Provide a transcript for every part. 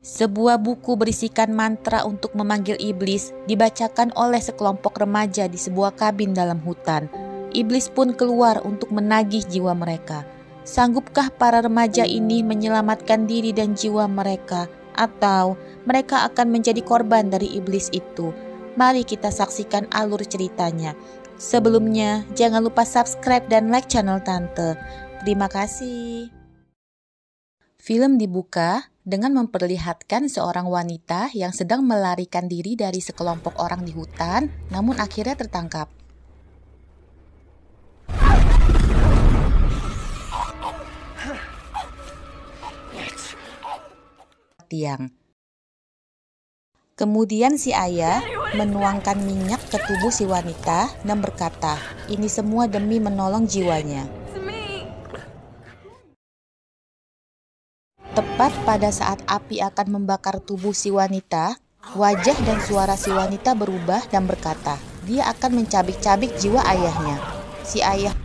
Sebuah buku berisikan mantra untuk memanggil iblis dibacakan oleh sekelompok remaja di sebuah kabin dalam hutan. Iblis pun keluar untuk menagih jiwa mereka. Sanggupkah para remaja ini menyelamatkan diri dan jiwa mereka, atau mereka akan menjadi korban dari iblis itu? Mari kita saksikan alur ceritanya. Sebelumnya, jangan lupa subscribe dan like channel Tante. Terima kasih. Film dibuka dengan memperlihatkan seorang wanita yang sedang melarikan diri dari sekelompok orang di hutan, namun akhirnya tertangkap. Tiang. Kemudian si ayah menuangkan minyak ke tubuh si wanita dan berkata, "Ini semua demi menolong jiwanya." Tepat pada saat api akan membakar tubuh si wanita, wajah dan suara si wanita berubah dan berkata, dia akan mencabik-cabik jiwa ayahnya. Si ayah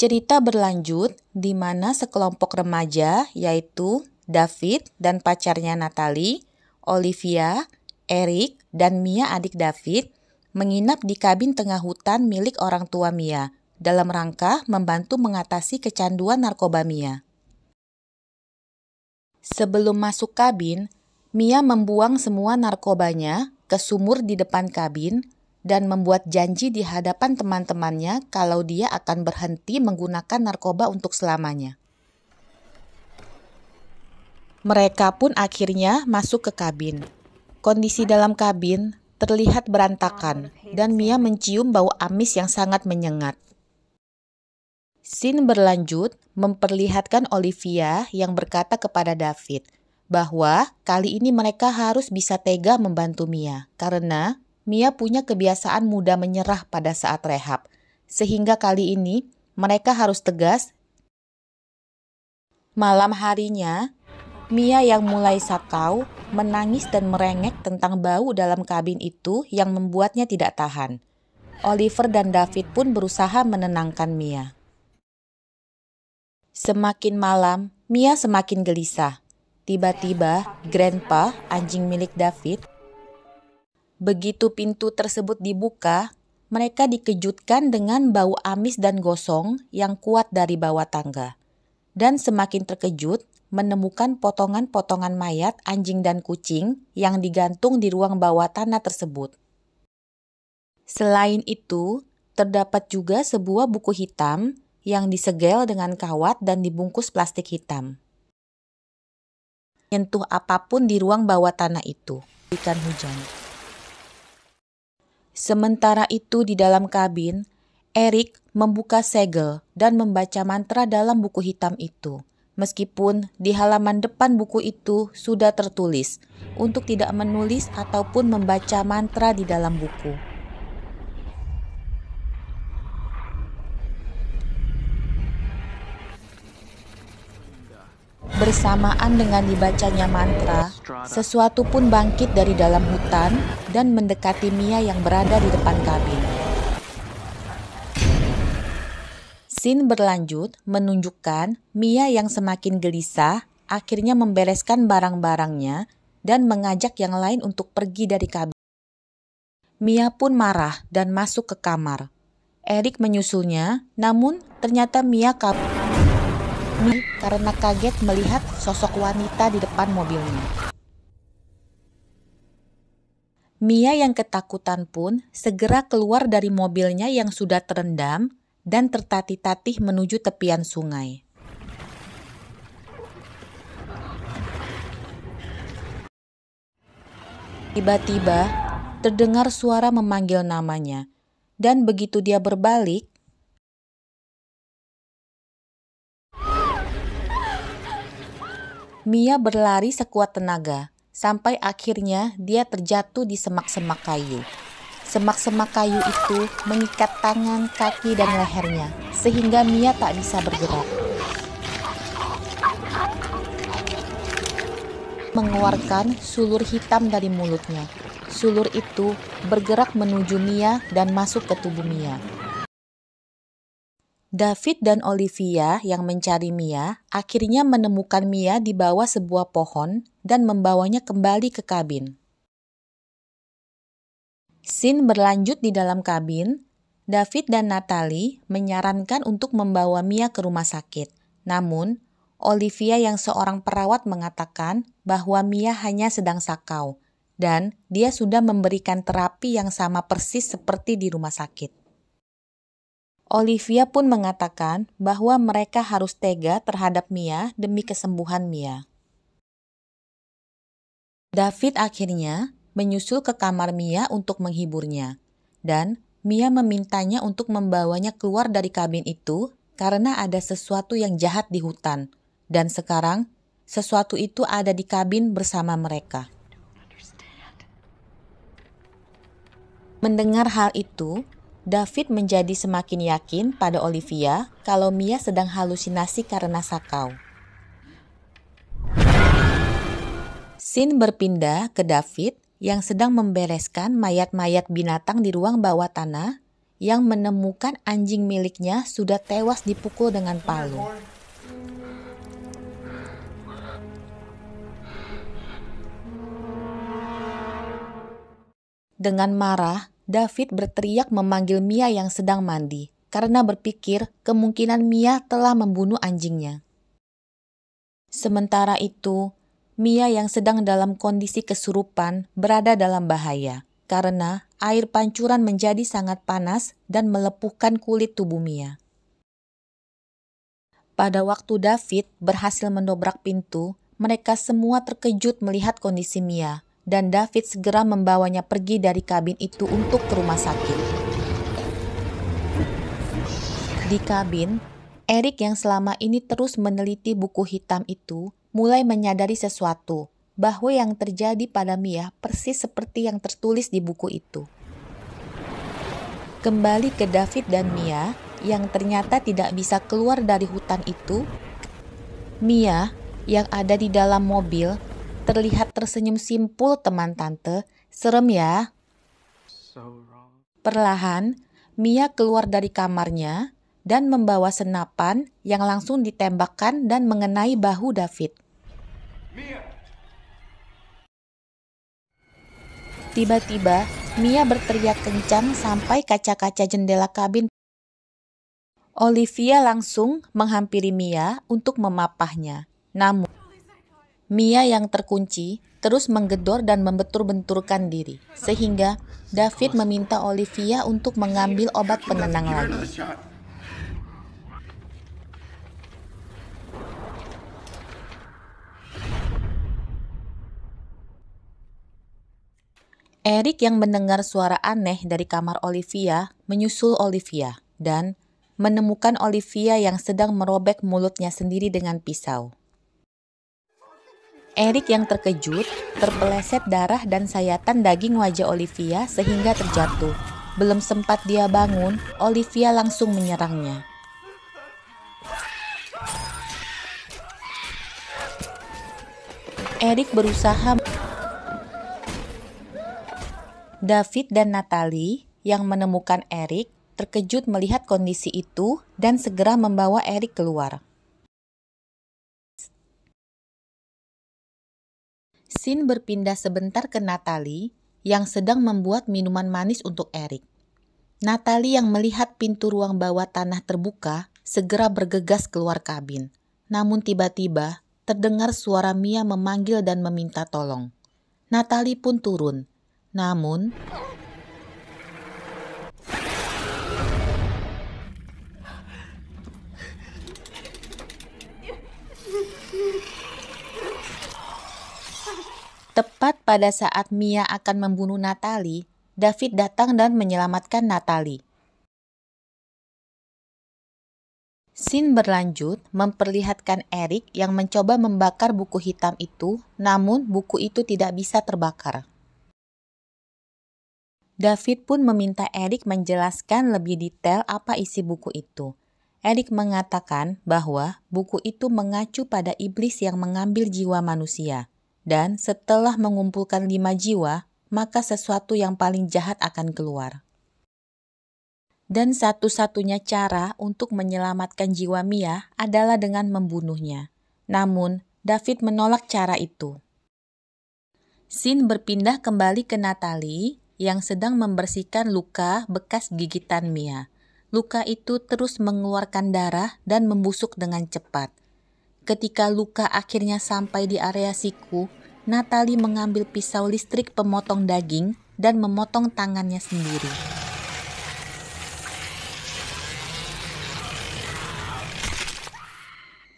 Cerita berlanjut di mana sekelompok remaja yaitu David dan pacarnya Natalie, Olivia, Eric, dan Mia adik David menginap di kabin tengah hutan milik orang tua Mia dalam rangka membantu mengatasi kecanduan narkoba Mia. Sebelum masuk kabin, Mia membuang semua narkobanya ke sumur di depan kabin dan membuat janji di hadapan teman-temannya kalau dia akan berhenti menggunakan narkoba untuk selamanya. Mereka pun akhirnya masuk ke kabin. Kondisi dalam kabin terlihat berantakan dan Mia mencium bau amis yang sangat menyengat. Sin berlanjut memperlihatkan Olivia yang berkata kepada David bahwa kali ini mereka harus bisa tega membantu Mia karena Mia punya kebiasaan mudah menyerah pada saat rehab. Sehingga kali ini mereka harus tegas. Malam harinya, Mia yang mulai sakau menangis dan merengek tentang bau dalam kabin itu yang membuatnya tidak tahan. Oliver dan David pun berusaha menenangkan Mia. Semakin malam, Mia semakin gelisah. Tiba-tiba, Grandpa, anjing milik David, begitu pintu tersebut dibuka, mereka dikejutkan dengan bau amis dan gosong yang kuat dari bawah tangga. Dan semakin terkejut, menemukan potongan-potongan mayat anjing dan kucing yang digantung di ruang bawah tanah tersebut. Selain itu, terdapat juga sebuah buku hitam yang disegel dengan kawat dan dibungkus plastik hitam. Nyentuh apapun di ruang bawah tanah itu, ikan hujan. Sementara itu di dalam kabin, Erik membuka segel dan membaca mantra dalam buku hitam itu. Meskipun di halaman depan buku itu sudah tertulis untuk tidak menulis ataupun membaca mantra di dalam buku. Bersamaan dengan dibacanya mantra, sesuatu pun bangkit dari dalam hutan dan mendekati Mia yang berada di depan kabin. Sin berlanjut menunjukkan Mia yang semakin gelisah akhirnya membereskan barang-barangnya dan mengajak yang lain untuk pergi dari kabin. Mia pun marah dan masuk ke kamar. Erik menyusulnya, namun ternyata Mia kabur karena kaget melihat sosok wanita di depan mobilnya. Mia yang ketakutan pun segera keluar dari mobilnya yang sudah terendam dan tertatih-tatih menuju tepian sungai. Tiba-tiba terdengar suara memanggil namanya, dan begitu dia berbalik, Mia berlari sekuat tenaga, sampai akhirnya dia terjatuh di semak-semak kayu. Semak-semak kayu itu mengikat tangan, kaki, dan lehernya, sehingga Mia tak bisa bergerak. Mengeluarkan sulur hitam dari mulutnya. Sulur itu bergerak menuju Mia dan masuk ke tubuh Mia. David dan Olivia yang mencari Mia akhirnya menemukan Mia di bawah sebuah pohon dan membawanya kembali ke kabin. Sin berlanjut di dalam kabin. David dan Natalie menyarankan untuk membawa Mia ke rumah sakit. Namun, Olivia yang seorang perawat mengatakan bahwa Mia hanya sedang sakau dan dia sudah memberikan terapi yang sama persis seperti di rumah sakit. Olivia pun mengatakan bahwa mereka harus tega terhadap Mia demi kesembuhan Mia. David akhirnya menyusul ke kamar Mia untuk menghiburnya, dan Mia memintanya untuk membawanya keluar dari kabin itu karena ada sesuatu yang jahat di hutan, dan sekarang sesuatu itu ada di kabin bersama mereka. Mendengar hal itu, David menjadi semakin yakin pada Olivia kalau Mia sedang halusinasi karena sakau. Sin berpindah ke David yang sedang membereskan mayat-mayat binatang di ruang bawah tanah yang menemukan anjing miliknya sudah tewas dipukul dengan palu. Dengan marah, David berteriak memanggil Mia yang sedang mandi karena berpikir kemungkinan Mia telah membunuh anjingnya. Sementara itu, Mia yang sedang dalam kondisi kesurupan berada dalam bahaya karena air pancuran menjadi sangat panas dan melepuhkan kulit tubuh Mia. Pada waktu David berhasil mendobrak pintu, mereka semua terkejut melihat kondisi Mia dan David segera membawanya pergi dari kabin itu untuk ke rumah sakit. Di kabin, Eric yang selama ini terus meneliti buku hitam itu mulai menyadari sesuatu bahwa yang terjadi pada Mia persis seperti yang tertulis di buku itu. Kembali ke David dan Mia yang ternyata tidak bisa keluar dari hutan itu, Mia yang ada di dalam mobil terlihat tersenyum simpul teman tante. Serem ya? Perlahan, Mia keluar dari kamarnya dan membawa senapan yang langsung ditembakkan dan mengenai bahu David. Tiba-tiba, Mia berteriak kencang sampai kaca-kaca jendela kabin. Olivia langsung menghampiri Mia untuk memapahnya. Namun, Mia yang terkunci terus menggedor dan membentur-benturkan diri, sehingga David meminta Olivia untuk mengambil obat penenang lagi. Eric yang mendengar suara aneh dari kamar Olivia menyusul Olivia dan menemukan Olivia yang sedang merobek mulutnya sendiri dengan pisau. Erik yang terkejut terpeleset darah dan sayatan daging wajah Olivia sehingga terjatuh. Belum sempat dia bangun, Olivia langsung menyerangnya. Erik berusaha David dan Natalie yang menemukan Erik terkejut melihat kondisi itu dan segera membawa Erik keluar. Sin berpindah sebentar ke Natalie yang sedang membuat minuman manis untuk Eric. Natalie yang melihat pintu ruang bawah tanah terbuka segera bergegas keluar kabin. Namun tiba-tiba terdengar suara Mia memanggil dan meminta tolong. Natalie pun turun. Namun, Tepat pada saat Mia akan membunuh Natali, David datang dan menyelamatkan Natali. Scene berlanjut memperlihatkan Eric yang mencoba membakar buku hitam itu, namun buku itu tidak bisa terbakar. David pun meminta Eric menjelaskan lebih detail apa isi buku itu. Eric mengatakan bahwa buku itu mengacu pada iblis yang mengambil jiwa manusia. Dan setelah mengumpulkan lima jiwa, maka sesuatu yang paling jahat akan keluar. Dan satu-satunya cara untuk menyelamatkan jiwa Mia adalah dengan membunuhnya. Namun, David menolak cara itu. Sin berpindah kembali ke Natalie yang sedang membersihkan luka bekas gigitan Mia. Luka itu terus mengeluarkan darah dan membusuk dengan cepat – Ketika luka akhirnya sampai di area siku, Natalie mengambil pisau listrik pemotong daging dan memotong tangannya sendiri.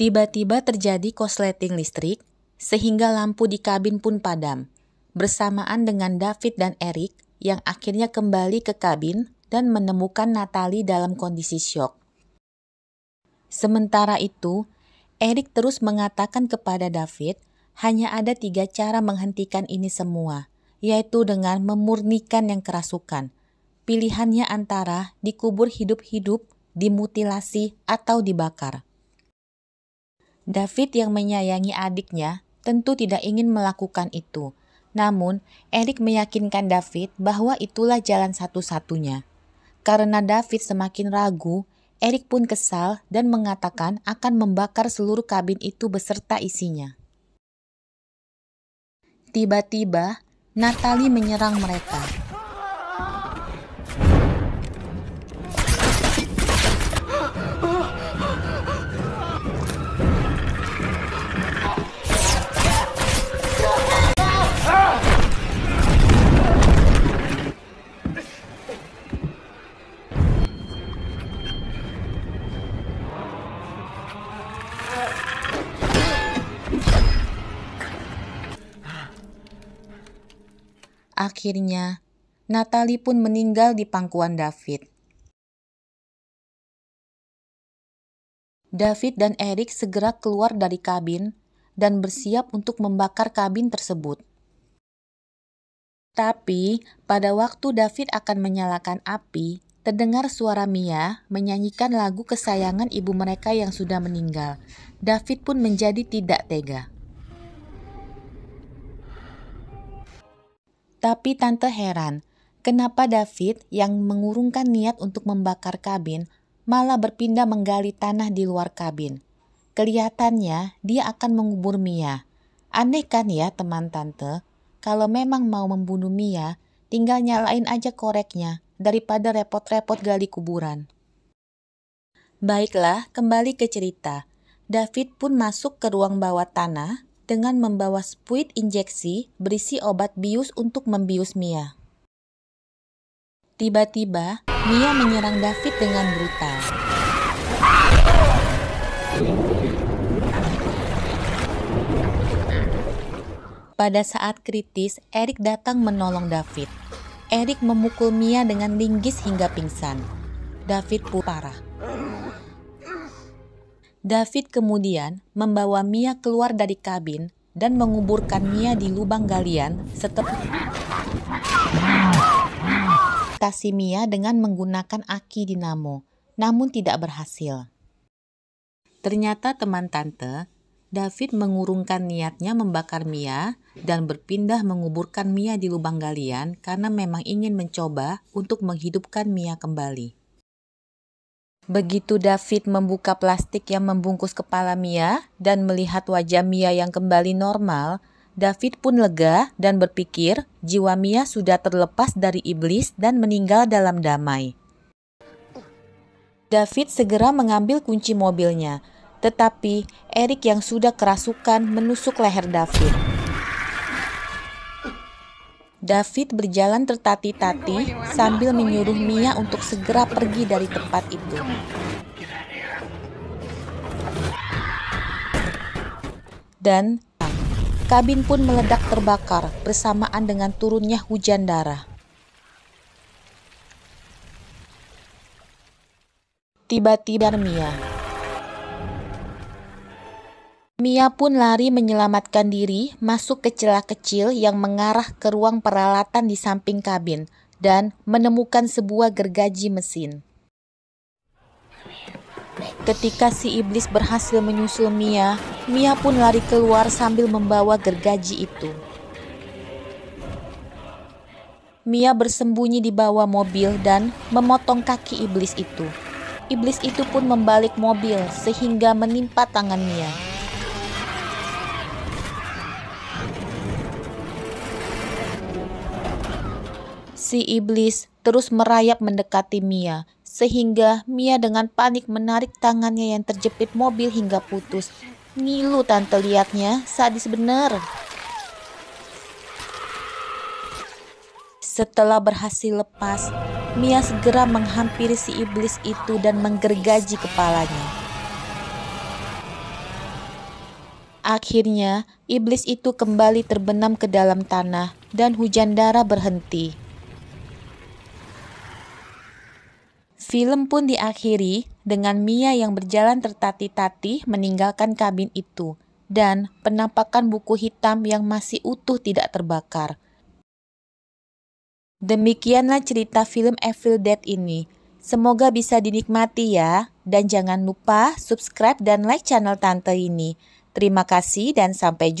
Tiba-tiba terjadi kosleting listrik, sehingga lampu di kabin pun padam, bersamaan dengan David dan Eric yang akhirnya kembali ke kabin dan menemukan Natalie dalam kondisi syok. Sementara itu, Erik terus mengatakan kepada David, hanya ada tiga cara menghentikan ini semua, yaitu dengan memurnikan yang kerasukan. Pilihannya antara dikubur hidup-hidup, dimutilasi, atau dibakar. David yang menyayangi adiknya tentu tidak ingin melakukan itu. Namun, Erik meyakinkan David bahwa itulah jalan satu-satunya. Karena David semakin ragu, Erik pun kesal dan mengatakan akan membakar seluruh kabin itu beserta isinya. Tiba-tiba, Natalie menyerang mereka. akhirnya, Natali pun meninggal di pangkuan David. David dan Eric segera keluar dari kabin dan bersiap untuk membakar kabin tersebut. Tapi, pada waktu David akan menyalakan api, terdengar suara Mia menyanyikan lagu kesayangan ibu mereka yang sudah meninggal. David pun menjadi tidak tega. Tapi tante heran, kenapa David yang mengurungkan niat untuk membakar kabin malah berpindah menggali tanah di luar kabin. Kelihatannya dia akan mengubur Mia. Aneh kan ya teman tante, kalau memang mau membunuh Mia, tinggal nyalain aja koreknya daripada repot-repot gali kuburan. Baiklah, kembali ke cerita. David pun masuk ke ruang bawah tanah dengan membawa spuit injeksi berisi obat bius untuk membius Mia. Tiba-tiba, Mia menyerang David dengan brutal. Pada saat kritis, Eric datang menolong David. Eric memukul Mia dengan linggis hingga pingsan. David pun parah. David kemudian membawa Mia keluar dari kabin dan menguburkan Mia di lubang galian setep kasih Mia dengan menggunakan aki dinamo, namun tidak berhasil. Ternyata teman tante, David mengurungkan niatnya membakar Mia dan berpindah menguburkan Mia di lubang galian karena memang ingin mencoba untuk menghidupkan Mia kembali. Begitu David membuka plastik yang membungkus kepala Mia dan melihat wajah Mia yang kembali normal, David pun lega dan berpikir jiwa Mia sudah terlepas dari iblis dan meninggal dalam damai. David segera mengambil kunci mobilnya, tetapi Eric yang sudah kerasukan menusuk leher David. David berjalan tertatih-tatih sambil menyuruh Mia untuk segera pergi dari tempat itu. Dan kabin pun meledak terbakar bersamaan dengan turunnya hujan darah. Tiba-tiba Mia Mia pun lari menyelamatkan diri masuk ke celah kecil yang mengarah ke ruang peralatan di samping kabin dan menemukan sebuah gergaji mesin. Ketika si iblis berhasil menyusul Mia, Mia pun lari keluar sambil membawa gergaji itu. Mia bersembunyi di bawah mobil dan memotong kaki iblis itu. Iblis itu pun membalik mobil sehingga menimpa tangan Mia. Si iblis terus merayap mendekati Mia, sehingga Mia dengan panik menarik tangannya yang terjepit mobil hingga putus. Ngilu tante liatnya, sadis bener. Setelah berhasil lepas, Mia segera menghampiri si iblis itu dan menggergaji kepalanya. Akhirnya, iblis itu kembali terbenam ke dalam tanah dan hujan darah berhenti. Film pun diakhiri dengan Mia yang berjalan tertatih-tatih meninggalkan kabin itu dan penampakan buku hitam yang masih utuh tidak terbakar. Demikianlah cerita film Evil Dead ini. Semoga bisa dinikmati ya dan jangan lupa subscribe dan like channel tante ini. Terima kasih dan sampai jumpa.